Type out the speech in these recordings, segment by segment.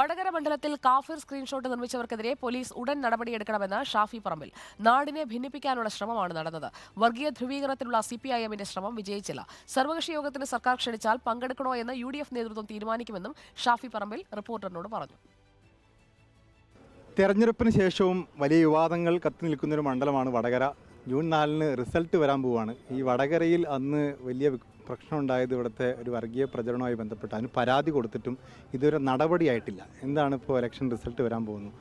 വടകര മണ്ഡലത്തിൽ കാഫിർ screenshot നിർമ്മിച്ചവർക്കെതിരെ police ഉടൻ നടപടിയെടുക്കണമെന്ന് ഷാഫി പറമ്പിൽ നാടിനെ ഭിന്നിപ്പിക്കാനുള്ള ശ്രമമാണ് നടന്നത് വർഗീയ ധ്രുവീകരണത്തിനുള്ള സി പി ഐ എമ്മിന്റെ ശ്രമം വിജയിച്ചില്ല സർവകക്ഷി യോഗത്തിന് സർക്കാർ ക്ഷണിച്ചാൽ പങ്കെടുക്കണോ എന്ന് യു ഡി എഫ് നേതൃത്വം തീരുമാനിക്കുമെന്നും ഷാഫി പറമ്പിൽ റിപ്പോർട്ടറിനോട് പറഞ്ഞു തെരഞ്ഞെടുപ്പിന് ശേഷവും വലിയ വിവാദങ്ങൾ കത്തി ഒരു മണ്ഡലമാണ് വടകര ജൂൺ നാലിന് റിസൾട്ട് വരാൻ പോവുകയാണ് ഈ വടകരയിൽ അന്ന് വലിയ പ്രശ്നമുണ്ടായത് ഇവിടുത്തെ ഒരു വർഗീയ പ്രചരണവുമായി ബന്ധപ്പെട്ട് അതിന് പരാതി കൊടുത്തിട്ടും ഇതൊരു നടപടിയായിട്ടില്ല എന്താണ് ഇപ്പോൾ ഇലക്ഷൻ റിസൾട്ട് വരാൻ പോകുന്നത്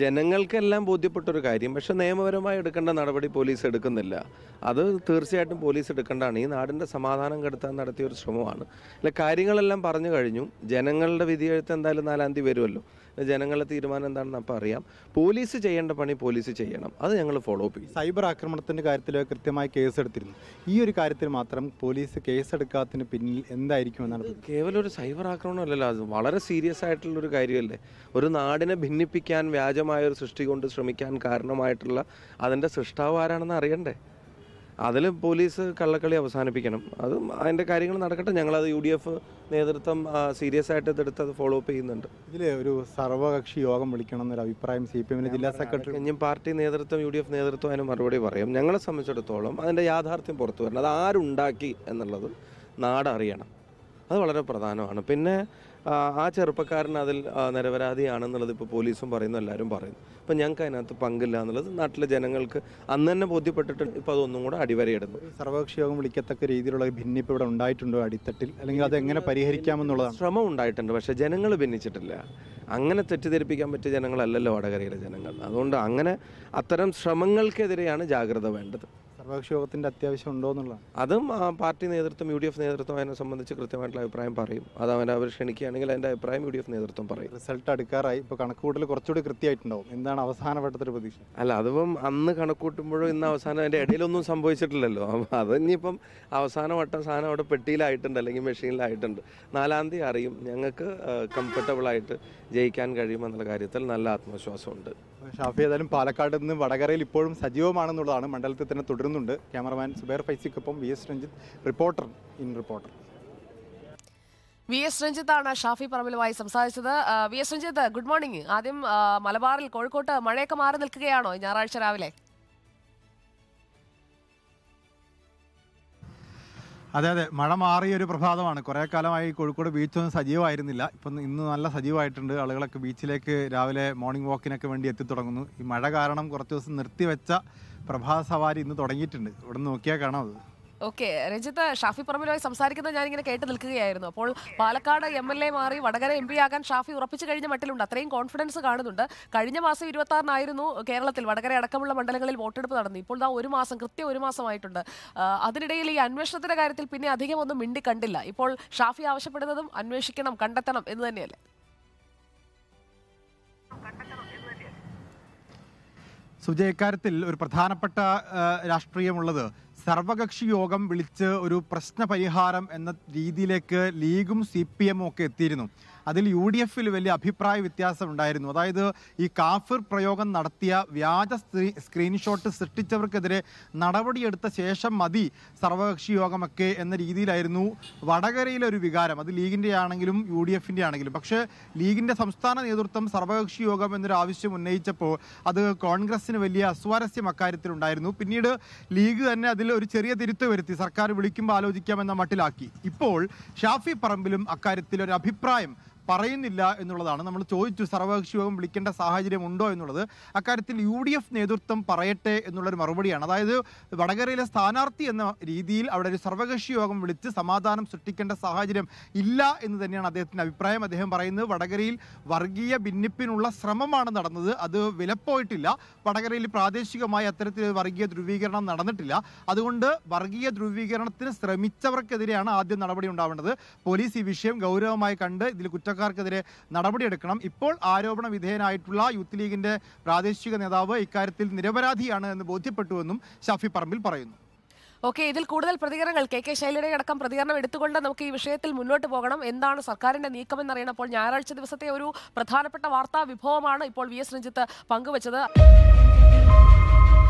ജനങ്ങൾക്കെല്ലാം ബോധ്യപ്പെട്ട ഒരു കാര്യം പക്ഷേ നിയമപരമായി എടുക്കേണ്ട നടപടി പോലീസ് എടുക്കുന്നില്ല അത് തീർച്ചയായിട്ടും പോലീസ് എടുക്കേണ്ടതാണ് ഈ നാടിൻ്റെ സമാധാനം കെടുത്താൻ നടത്തിയ ഒരു ശ്രമമാണ് അല്ല കാര്യങ്ങളെല്ലാം പറഞ്ഞു കഴിഞ്ഞു ജനങ്ങളുടെ വിധിയെഴുത്ത് എന്തായാലും നാലാം തീയതി വരുമല്ലോ ജനങ്ങളെ തീരുമാനം എന്താണെന്ന് അപ്പം അറിയാം പോലീസ് ചെയ്യേണ്ട പണി പോലീസ് ചെയ്യണം അത് ഞങ്ങൾ ഫോളോ അപ്പ് ചെയ്യും സൈബർ ആക്രമണത്തിൻ്റെ കാര്യത്തിൽ കൃത്യമായി കേസ് എടുത്തിരുന്നു ഈ ഒരു കാര്യത്തിൽ മാത്രം പോലീസ് കേസെടുക്കാത്തതിന് പിന്നിൽ എന്തായിരിക്കും എന്നാണ് കേവലം ഒരു സൈബർ ആക്രമണമല്ലല്ലോ അത് വളരെ സീരിയസ് ആയിട്ടുള്ള ഒരു കാര്യമല്ലേ ഒരു നാടിനെ ഭിന്നിപ്പിക്കാൻ വ്യാജമായ ഒരു സൃഷ്ടി കൊണ്ട് ശ്രമിക്കാൻ കാരണമായിട്ടുള്ള അതിൻ്റെ സൃഷ്ടാവ് ആരാണെന്ന് അറിയണ്ടേ അതിൽ പോലീസ് കള്ളക്കളി അവസാനിപ്പിക്കണം അത് അതിൻ്റെ കാര്യങ്ങൾ നടക്കട്ടെ ഞങ്ങളത് യു ഡി എഫ് നേതൃത്വം സീരിയസ് ആയിട്ട് ഇതെടുത്ത് അത് ഫോളോ അപ്പ് ചെയ്യുന്നുണ്ട് ഇതിൽ ഒരു സർവകക്ഷി യോഗം വിളിക്കണം എന്നൊരു അഭിപ്രായം സി പി എമ്മിന് ജില്ലാ സെക്രട്ടറി ഞാൻ പാർട്ടി നേതൃത്വം യു ഡി എഫ് നേതൃത്വം അതിന് മറുപടി പറയും ഞങ്ങളെ സംബന്ധിച്ചിടത്തോളം അതിൻ്റെ യാഥാർത്ഥ്യം പുറത്തു വരണം അത് ആരുണ്ടാക്കി എന്നുള്ളത് നാടറിയണം അത് വളരെ പ്രധാനമാണ് പിന്നെ ആ ചെറുപ്പക്കാരൻ അതിൽ നിരപരാധിയാണെന്നുള്ളത് ഇപ്പോൾ പോലീസും പറയുന്നു എല്ലാവരും പറയുന്നു അപ്പം ഞങ്ങൾക്ക് അതിനകത്ത് പങ്കില്ല എന്നുള്ളത് നാട്ടിലെ ജനങ്ങൾക്ക് അന്ന് തന്നെ ബോധ്യപ്പെട്ടിട്ട് ഇപ്പോൾ അതൊന്നും കൂടെ അടിവരയിടുന്നു സർവകക്ഷിയോഗം വിളിക്കത്തക്ക രീതിയിലുള്ള ഭിന്നിപ്പ് ഇവിടെ ഉണ്ടായിട്ടുണ്ടോ അടിത്തട്ടിൽ അല്ലെങ്കിൽ അത് എങ്ങനെ പരിഹരിക്കാമെന്നുള്ളതാണ് ശ്രമം ഉണ്ടായിട്ടുണ്ട് പക്ഷേ ജനങ്ങൾ ഭിന്നിച്ചിട്ടില്ല അങ്ങനെ തെറ്റിദ്ധരിപ്പിക്കാൻ പറ്റിയ ജനങ്ങളല്ലല്ലോ വടകരയിലെ ജനങ്ങൾ അതുകൊണ്ട് അങ്ങനെ അത്തരം ശ്രമങ്ങൾക്കെതിരെയാണ് ജാഗ്രത വേണ്ടത് ഇടതുപക്ഷ യോഗത്തിന്റെ അത്യാവശ്യം ഉണ്ടോ എന്നുള്ളതാണ് അതും പാർട്ടി നേതൃത്വം യു ഡി എഫ് നേതൃത്വം അതിനെ സംബന്ധിച്ച് കൃത്യമായിട്ടുള്ള അഭിപ്രായം പറയും അത് അവൻ അവർ ക്ഷണിക്കുകയാണെങ്കിൽ അതിന്റെ അഭിപ്രായം യു ഡി എഫ് നേതൃത്വം പറയും റിസൾട്ട് അടുക്കാറായി ഇപ്പൊ കണക്കുകൂട്ടൽ കുറച്ചുകൂടി കൃത്യമായിട്ടുണ്ടാവും എന്താണ് അവസാന വട്ടത്തിൽ പ്രതീക്ഷ അല്ല അതിപ്പം അന്ന് കണക്കൂട്ടുമ്പോഴും ഇന്ന് അവസാനം അതിന്റെ ഇടയിലൊന്നും സംഭവിച്ചിട്ടില്ലല്ലോ അപ്പം അത് ഇനിയിപ്പം അവസാന വട്ടം സാധനം അവിടെ പെട്ടിയിലായിട്ടുണ്ട് അല്ലെങ്കിൽ മെഷീനിലായിട്ടുണ്ട് നാലാം തീയതി അറിയും ഞങ്ങൾക്ക് ആയിട്ട് ജയിക്കാൻ കഴിയുമെന്നുള്ള കാര്യത്തിൽ നല്ല ആത്മവിശ്വാസമുണ്ട് ഷാഫി ഏതായാലും പാലക്കാട് നിന്ന് വടകരയിൽ ഇപ്പോഴും സജീവമാണെന്നുള്ളതാണ് മണ്ഡലത്തിൽ തന്നെ തുടരുന്നുണ്ട് ഉണ്ട് ക്യാമറമാൻ സുബേർ ഫൈസിക്കൊപ്പം V S Ranjith reporter in reporter V S ആണ് ഷാഫി പറമ്പിലുമായി സംസാരിച്ചത് V S Ranjith good morning ആദ്യം മലബാറിൽ കോഴിക്കോട്ട് മഴയൊക്കെ മാറി നിൽക്കുകയാണോ ഞായറാഴ്ച രാവിലെ അതെ അതെ മഴ മാറിയ ഒരു പ്രഭാതമാണ് കുറേ കാലമായി കോഴിക്കോട് ബീച്ചൊന്നും സജീവമായിരുന്നില്ല ഇപ്പം ഇന്ന് നല്ല സജീവമായിട്ടുണ്ട് ആളുകളൊക്കെ ബീച്ചിലേക്ക് രാവിലെ മോർണിംഗ് വാക്കിനൊക്കെ വേണ്ടി എത്തിത്തുടങ്ങുന്നു ഈ മഴ കാരണം കുറച്ച് ദിവസം നിർത്തിവെച്ച പ്രഭാത സവാരി ഇന്ന് തുടങ്ങിയിട്ടുണ്ട് ഇവിടെ നോക്കിയാൽ കാണാം അത് ഓക്കെ രഞ്ജിത്ത് ഷാഫി പറമ്പിലുമായി സംസാരിക്കുന്നത് ഞാനിങ്ങനെ കേട്ട് നിൽക്കുകയായിരുന്നു അപ്പോൾ പാലക്കാട് എം എൽ എ മാറി വടകര എം പി ആകാൻ ഷാഫി ഉറപ്പിച്ചു കഴിഞ്ഞ മട്ടിലുണ്ട് അത്രയും കോൺഫിഡൻസ് കാണുന്നുണ്ട് കഴിഞ്ഞ മാസം ഇരുപത്തി ആറിനായിരുന്നു കേരളത്തിൽ വടകര അടക്കമുള്ള മണ്ഡലങ്ങളിൽ വോട്ടെടുപ്പ് നടന്നു ഇപ്പോൾ ഇതാ ഒരു മാസം കൃത്യം ഒരു മാസമായിട്ടുണ്ട് അതിനിടയിൽ ഈ അന്വേഷണത്തിന്റെ കാര്യത്തിൽ പിന്നെ അധികം ഒന്നും മിണ്ടി കണ്ടില്ല ഇപ്പോൾ ഷാഫി ആവശ്യപ്പെടുന്നതും അന്വേഷിക്കണം കണ്ടെത്തണം എന്ന് തന്നെയല്ലേ സുജയ് ഇക്കാര്യത്തിൽ ഒരു പ്രധാനപ്പെട്ട രാഷ്ട്രീയമുള്ളത് സർവകക്ഷി യോഗം വിളിച്ച് ഒരു പ്രശ്നപരിഹാരം എന്ന രീതിയിലേക്ക് ലീഗും സി പി എമ്മും ഒക്കെ എത്തിയിരുന്നു അതിൽ യു ഡി എഫിൽ വലിയ അഭിപ്രായ വ്യത്യാസം ഉണ്ടായിരുന്നു അതായത് ഈ കാഫിർ പ്രയോഗം നടത്തിയ വ്യാജ സ്ക്രീൻഷോട്ട് സൃഷ്ടിച്ചവർക്കെതിരെ നടപടിയെടുത്ത ശേഷം മതി സർവകക്ഷി യോഗമൊക്കെ എന്ന രീതിയിലായിരുന്നു വടകരയിലെ ഒരു വികാരം അത് ലീഗിൻ്റെ ആണെങ്കിലും യു ഡി എഫിൻ്റെ ആണെങ്കിലും പക്ഷേ ലീഗിൻ്റെ സംസ്ഥാന നേതൃത്വം സർവകക്ഷി യോഗം എന്നൊരു ആവശ്യം ഉന്നയിച്ചപ്പോൾ അത് കോൺഗ്രസിന് വലിയ അസ്വാരസ്യം അക്കാര്യത്തിലുണ്ടായിരുന്നു പിന്നീട് ലീഗ് തന്നെ അതിൽ ഒരു ചെറിയ തിരുത്ത് വരുത്തി സർക്കാർ വിളിക്കുമ്പോൾ ആലോചിക്കാമെന്ന മട്ടിലാക്കി ഇപ്പോൾ ഷാഫി പറമ്പിലും അക്കാര്യത്തിൽ ഒരു അഭിപ്രായം പറയുന്നില്ല എന്നുള്ളതാണ് നമ്മൾ ചോദിച്ചു സർവകക്ഷി യോഗം വിളിക്കേണ്ട സാഹചര്യം ഉണ്ടോ എന്നുള്ളത് അക്കാര്യത്തിൽ യു ഡി എഫ് നേതൃത്വം പറയട്ടെ എന്നുള്ളൊരു മറുപടിയാണ് അതായത് വടകരയിലെ സ്ഥാനാർത്ഥി എന്ന രീതിയിൽ അവിടെ ഒരു സർവകക്ഷി യോഗം വിളിച്ച് സമാധാനം സൃഷ്ടിക്കേണ്ട സാഹചര്യം ഇല്ല എന്ന് തന്നെയാണ് അദ്ദേഹത്തിൻ്റെ അഭിപ്രായം അദ്ദേഹം പറയുന്നത് വടകരയിൽ വർഗീയ ഭിന്നിപ്പിനുള്ള ശ്രമമാണ് നടന്നത് അത് വിലപ്പോയിട്ടില്ല വടകരയിൽ പ്രാദേശികമായി അത്തരത്തിൽ വർഗീയ ധ്രുവീകരണം നടന്നിട്ടില്ല അതുകൊണ്ട് വർഗീയ ധ്രുവീകരണത്തിന് ശ്രമിച്ചവർക്കെതിരെയാണ് ആദ്യം നടപടി ഉണ്ടാവേണ്ടത് പോലീസ് ഈ വിഷയം ഗൗരവമായി കണ്ട് ഇതിൽ കുറ്റ ചെറുപ്പക്കാർക്കെതിരെ നടപടിയെടുക്കണം ഇപ്പോൾ ആരോപണ വിധേയനായിട്ടുള്ള യൂത്ത് ലീഗിന്റെ പ്രാദേശിക നേതാവ് ഇക്കാര്യത്തിൽ നിരപരാധിയാണ് എന്ന് ബോധ്യപ്പെട്ടുവെന്നും ഷാഫി പറമ്പിൽ പറയുന്നു ഓക്കെ ഇതിൽ കൂടുതൽ പ്രതികരണങ്ങൾ കെ കെ ശൈലയുടെ അടക്കം പ്രതികരണം എടുത്തുകൊണ്ട് നമുക്ക് ഈ വിഷയത്തിൽ മുന്നോട്ട് പോകണം എന്താണ് സർക്കാരിന്റെ നീക്കമെന്നറിയണപ്പോൾ ഞായറാഴ്ച ദിവസത്തെ ഒരു പ്രധാനപ്പെട്ട വാർത്താ വിഭവമാണ് ഇപ്പോൾ വി എസ് രഞ്ജിത്ത് പങ്കുവച്ചത്